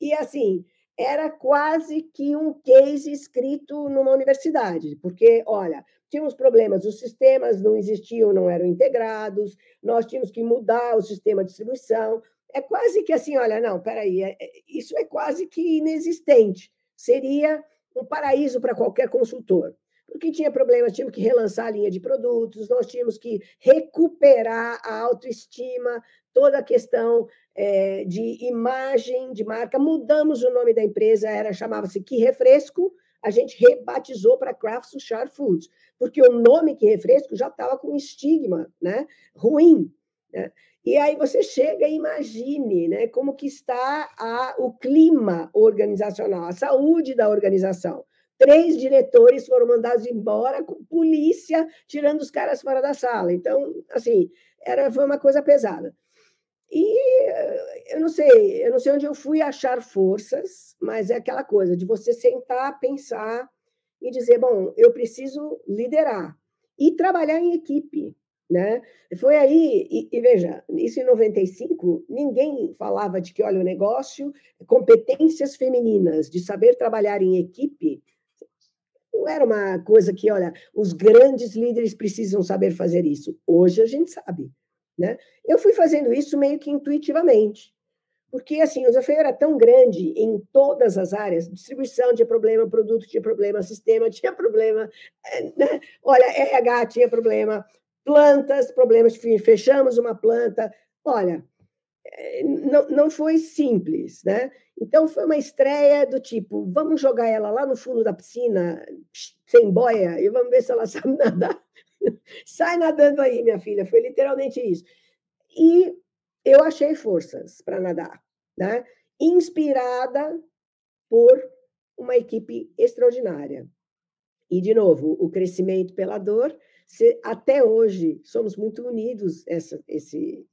E assim, era quase que um case escrito numa universidade, porque, olha, tínhamos problemas, os sistemas não existiam, não eram integrados, nós tínhamos que mudar o sistema de distribuição. É quase que assim, olha, não, peraí, é, é isso é quase que inexistente. Seria um paraíso para qualquer consultor porque tinha problemas, tínhamos que relançar a linha de produtos, nós tínhamos que recuperar a autoestima, toda a questão é, de imagem, de marca. Mudamos o nome da empresa, era chamava-se Que Refresco, a gente rebatizou para Kraft Sushar Foods, porque o nome Que Refresco já estava com estigma né? ruim. Né? E aí você chega e imagine né, como que está a, o clima organizacional, a saúde da organização três diretores foram mandados embora com polícia tirando os caras fora da sala. Então, assim, era, foi uma coisa pesada. E eh, eu não sei, eu não sei onde eu fui achar forças, mas é aquela coisa de você sentar, pensar e dizer, bom, eu preciso liderar e trabalhar em equipe, né? Foi aí, e, e, veja, isso em 95, ninguém falava de que, olha, o negócio, competências femininas, de saber trabalhar em equipe, não era uma coisa que, olha, os grandes líderes precisam saber fazer isso. Hoje a gente sabe. Né? Eu fui fazendo isso meio que intuitivamente, porque assim, o desafio era tão grande em todas as áreas, distribuição tinha problema, produto tinha problema, sistema tinha problema, né? olha, RH tinha problema, plantas, problemas, fechamos uma planta, olha, eh, não, não foi simples, né? Então foi uma estreia do tipo, vamos jogar ela lá no fundo da piscina, sem boia, e vamos ver se ela sabe nadar. Sai nadando aí, minha filha, foi literalmente isso. E eu achei forças para nadar, né? Inspirada por uma equipe extraordinária. E de novo, o crescimento pela dor, se, até hoje somos muito unidos essa, esse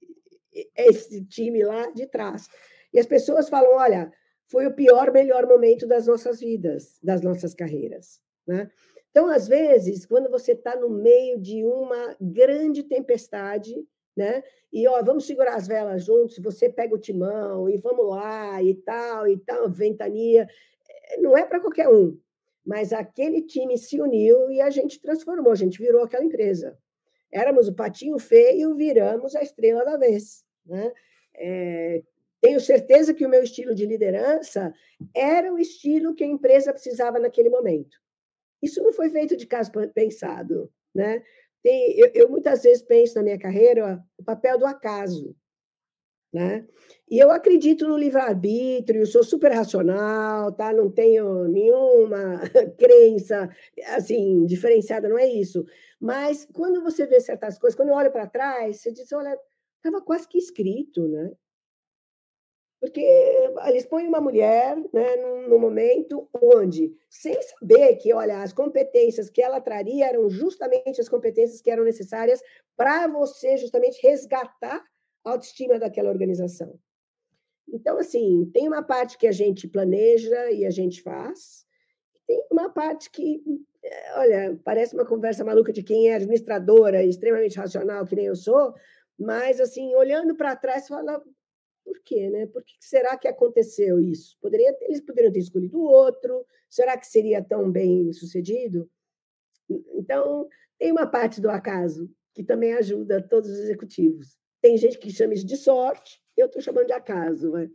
esse time lá de trás. E as pessoas falam: olha, foi o pior, melhor momento das nossas vidas, das nossas carreiras. Né? Então, às vezes, quando você está no meio de uma grande tempestade, né? E ó, vamos segurar as velas juntos, você pega o timão e vamos lá e tal e tal, ventania. É, não é para qualquer um, mas aquele time se uniu e a gente transformou, a gente virou aquela empresa. Éramos o patinho feio, viramos a estrela da vez, né? É, tenho certeza que o meu estilo de liderança era o estilo que a empresa precisava naquele momento. Isso não foi feito de caso pensado, né? Tem, eu, eu muitas vezes penso na minha carreira ó, o papel do acaso, né? E eu acredito no livre-arbítrio, sou super racional, tá? Não tenho nenhuma crença assim diferenciada, não é isso. Mas quando você vê certas coisas, quando eu olho para trás, você diz, olha, estava quase que escrito, né? Porque eles põem uma mulher né, num, momento onde, sem saber que, olha, as competências que ela traria eram justamente as competências que eram necessárias para você justamente resgatar a autoestima daquela organização. Então, assim, tem uma parte que a gente planeja e a gente faz, tem uma parte que, eh, olha, parece uma conversa maluca de quem é administradora, extremamente racional, que nem eu sou, mas, assim, olhando para trás, fala, por quê, né? Por que será que aconteceu isso? Poderia, eles poderiam ter escolhido outro. Será que seria tão bem sucedido? Então, tem uma parte do acaso que também ajuda todos os executivos. Tem gente que chama isso de sorte, eu estou chamando de acaso. Né?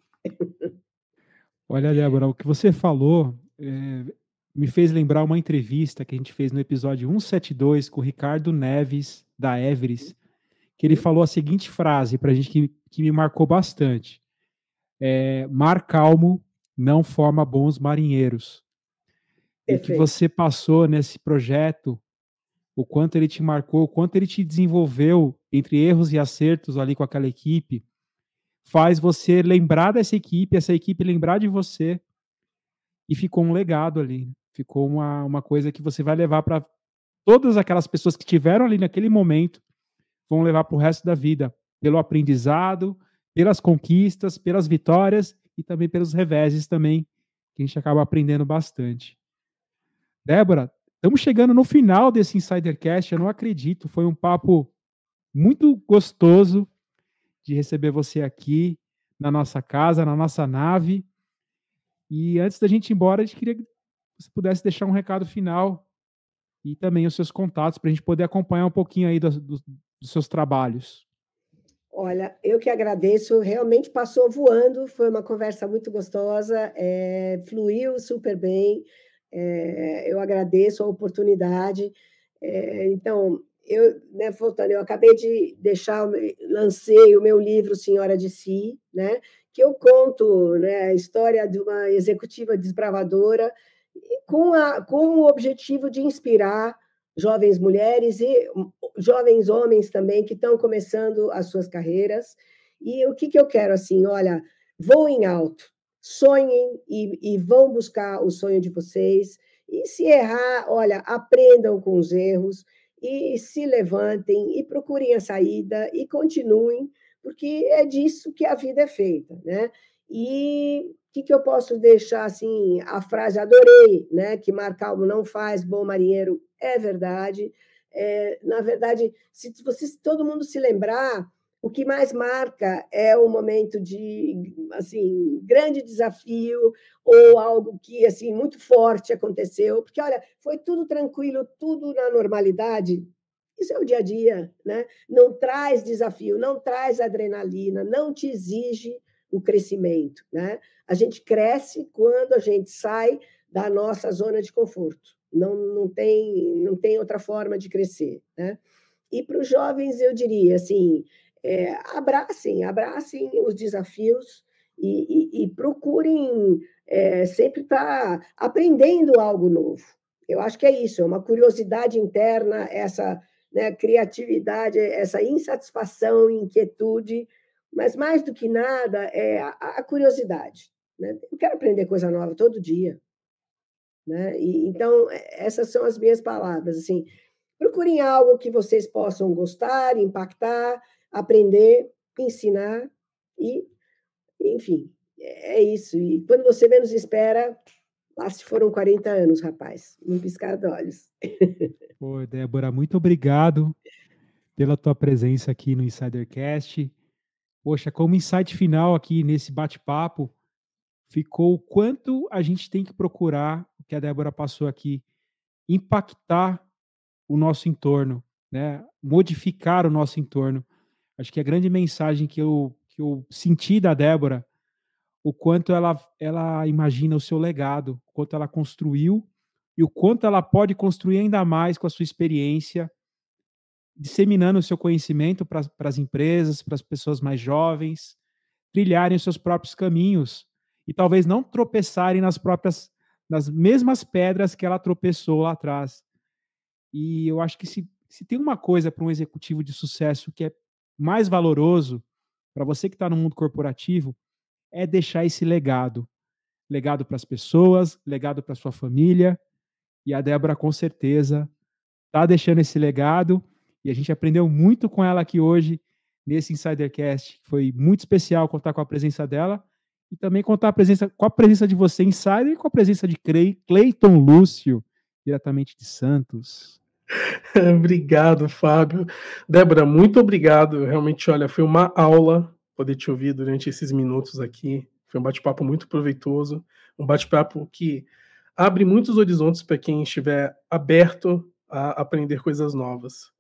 Olha, Débora, o que você falou é, me fez lembrar uma entrevista que a gente fez no episódio 172 com o Ricardo Neves, da Everest, que ele falou a seguinte frase para a gente que, que me marcou bastante: é, Mar calmo não forma bons marinheiros. Perfeito. E que você passou nesse projeto, o quanto ele te marcou, o quanto ele te desenvolveu entre erros e acertos ali com aquela equipe, faz você lembrar dessa equipe, essa equipe lembrar de você, e ficou um legado ali. Né? Ficou uma, uma coisa que você vai levar para todas aquelas pessoas que tiveram ali naquele momento vão levar para o resto da vida, pelo aprendizado, pelas conquistas, pelas vitórias e também pelos reveses também, que a gente acaba aprendendo bastante. Débora, estamos chegando no final desse Insidercast, eu não acredito, foi um papo muito gostoso de receber você aqui na nossa casa, na nossa nave. E antes da gente ir embora, a gente queria que você pudesse deixar um recado final e também os seus contatos para a gente poder acompanhar um pouquinho aí do, do, dos seus trabalhos. Olha, eu que agradeço, realmente passou voando, foi uma conversa muito gostosa, é, fluiu super bem, é, eu agradeço a oportunidade. É, então, eu, né, voltando, eu acabei de deixar, lancei o meu livro Senhora de Si, né, que eu conto né, a história de uma executiva desbravadora com, a, com o objetivo de inspirar jovens mulheres e hum, jovens homens também que estão começando as suas carreiras. E o que, que eu quero, assim, olha, voem alto, sonhem e, e vão buscar o sonho de vocês. E se errar, olha, aprendam com os erros e se levantem e procurem a saída e continuem, porque é disso que a vida é feita, né? E o que, que eu posso deixar assim? A frase adorei, né? Que Marcalmo não faz bom marinheiro é verdade. É, na verdade, se, você, se todo mundo se lembrar, o que mais marca é o momento de assim grande desafio ou algo que assim muito forte aconteceu, porque olha, foi tudo tranquilo, tudo na normalidade. Isso é o dia a dia, né? Não traz desafio, não traz adrenalina, não te exige o crescimento, né? A gente cresce quando a gente sai da nossa zona de conforto não, não, tem, não tem outra forma de crescer. Né? E para os jovens, eu diria assim: é, abracem, abracem os desafios e, e, e procurem é, sempre estar tá aprendendo algo novo. Eu acho que é isso, é uma curiosidade interna, essa né, criatividade, essa insatisfação, inquietude, mas mais do que nada é a, a curiosidade. Né? Eu quero aprender coisa nova todo dia. Né? E, então, é, essas são as minhas palavras. Assim, procurem algo que vocês possam gostar, impactar, aprender, ensinar e, enfim, é isso. E quando você menos espera, lá se foram 40 anos, rapaz, um piscar de olhos. Pô, Débora, muito obrigado pela tua presença aqui no Insidercast. Poxa, como insight final aqui nesse bate-papo, ficou o quanto a gente tem que procurar que a Débora passou aqui, impactar o nosso entorno, né? modificar o nosso entorno. Acho que a grande mensagem que eu, que eu senti da Débora, o quanto ela, ela imagina o seu legado, o quanto ela construiu e o quanto ela pode construir ainda mais com a sua experiência, disseminando o seu conhecimento para as empresas, para as pessoas mais jovens, trilharem os seus próprios caminhos e talvez não tropeçarem nas próprias nas mesmas pedras que ela tropeçou lá atrás. E eu acho que se, se tem uma coisa para um executivo de sucesso que é mais valoroso, para você que está no mundo corporativo, é deixar esse legado. Legado para as pessoas, legado para sua família. E a Débora, com certeza, está deixando esse legado. E a gente aprendeu muito com ela aqui hoje, nesse Insidercast. Foi muito especial contar com a presença dela e também contar a presença, com a presença de você, Insider, e com a presença de Cleiton Lúcio, diretamente de Santos. obrigado, Fábio. Débora, muito obrigado. Realmente, olha, foi uma aula poder te ouvir durante esses minutos aqui. Foi um bate-papo muito proveitoso, um bate-papo que abre muitos horizontes para quem estiver aberto a aprender coisas novas.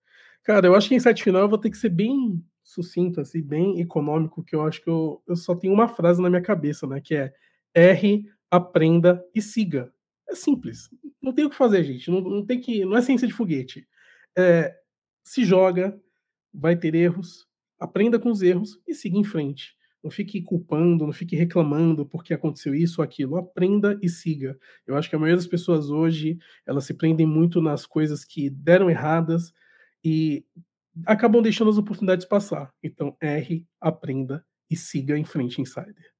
Cara, eu acho que em sete final eu vou ter que ser bem sucinto, assim, bem econômico, que eu acho que eu, eu só tenho uma frase na minha cabeça, né? Que é erre, aprenda e siga. É simples. Não tem o que fazer, gente. Não, não tem que. Não é ciência de foguete. É, se joga, vai ter erros, aprenda com os erros e siga em frente. Não fique culpando, não fique reclamando porque aconteceu isso ou aquilo. Aprenda e siga. Eu acho que a maioria das pessoas hoje elas se prendem muito nas coisas que deram erradas e acabam deixando as oportunidades passar. Então, erre, aprenda e siga em frente, Insider.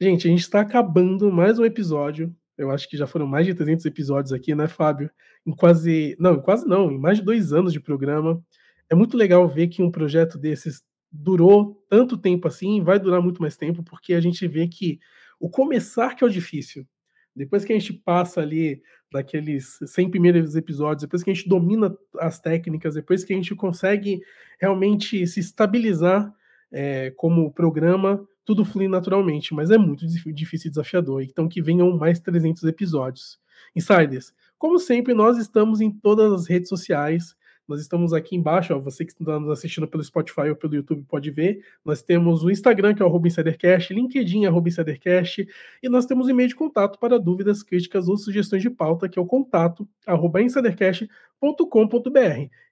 Gente, a gente está acabando mais um episódio. Eu acho que já foram mais de 300 episódios aqui, né, Fábio? Em quase. Não, quase não, em mais de dois anos de programa. É muito legal ver que um projeto desses durou tanto tempo assim, vai durar muito mais tempo, porque a gente vê que o começar que é o difícil, depois que a gente passa ali daqueles 100 primeiros episódios, depois que a gente domina as técnicas, depois que a gente consegue realmente se estabilizar é, como programa, tudo flui naturalmente, mas é muito difícil e desafiador. Então, que venham mais 300 episódios. Insiders, como sempre, nós estamos em todas as redes sociais. Nós estamos aqui embaixo, ó, você que está nos assistindo pelo Spotify ou pelo YouTube pode ver. Nós temos o Instagram, que é o arroba insidercast, LinkedIn, arroba é insidercast, e nós temos e-mail de contato para dúvidas, críticas ou sugestões de pauta, que é o contato, arroba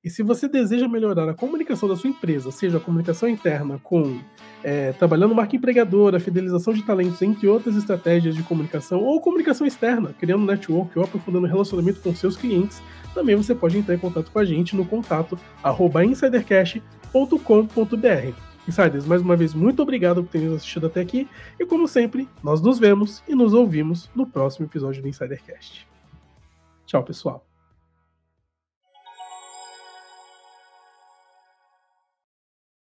e se você deseja melhorar a comunicação da sua empresa, seja a comunicação interna com é, trabalhando marca empregadora, fidelização de talentos, entre outras estratégias de comunicação, ou comunicação externa, criando network ou aprofundando relacionamento com seus clientes, também você pode entrar em contato com a gente no contato @insidercast.com.br. Insiders, mais uma vez, muito obrigado por terem assistido até aqui. E como sempre, nós nos vemos e nos ouvimos no próximo episódio do Insidercast. Tchau, pessoal.